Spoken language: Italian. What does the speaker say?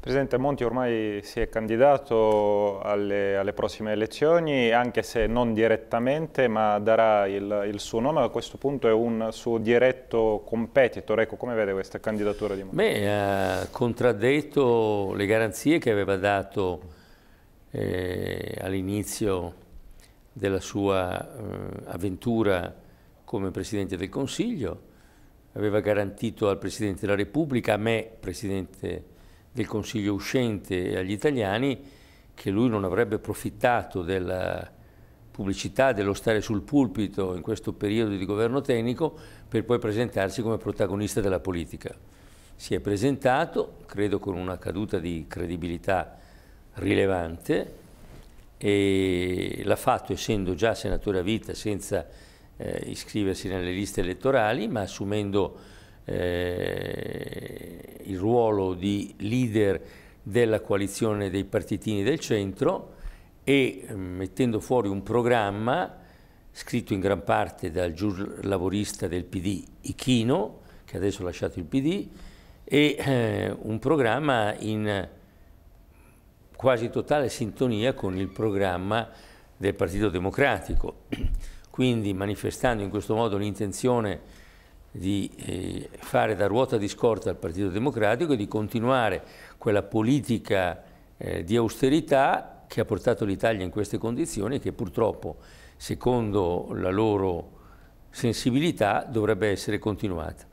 Presidente Monti ormai si è candidato alle, alle prossime elezioni, anche se non direttamente, ma darà il, il, suo nome, a questo punto è un suo diretto competitor. Ecco, come vede questa candidatura di Monti? Beh, ha contraddetto le garanzie che aveva dato eh, all'inizio della sua eh, avventura come Presidente del Consiglio, aveva garantito al Presidente della Repubblica, a me Presidente del Consiglio uscente e agli italiani che lui non avrebbe approfittato della pubblicità, dello stare sul pulpito in questo periodo di governo tecnico per poi presentarsi come protagonista della politica. Si è presentato, credo con una caduta di credibilità rilevante, e l'ha fatto essendo già senatore a vita senza eh, iscriversi nelle liste elettorali, ma assumendo eh, il ruolo di leader della coalizione dei partitini del centro e mm, mettendo fuori un programma scritto in gran parte dal giuslavorista del PD Ichino, che adesso ha lasciato il PD, e eh, un programma in quasi totale sintonia con il programma del Partito Democratico. Quindi manifestando in questo modo l'intenzione di eh, fare da ruota di scorta al Partito Democratico e di continuare quella politica eh, di austerità che ha portato l'Italia in queste condizioni e che purtroppo, secondo la loro sensibilità, dovrebbe essere continuata.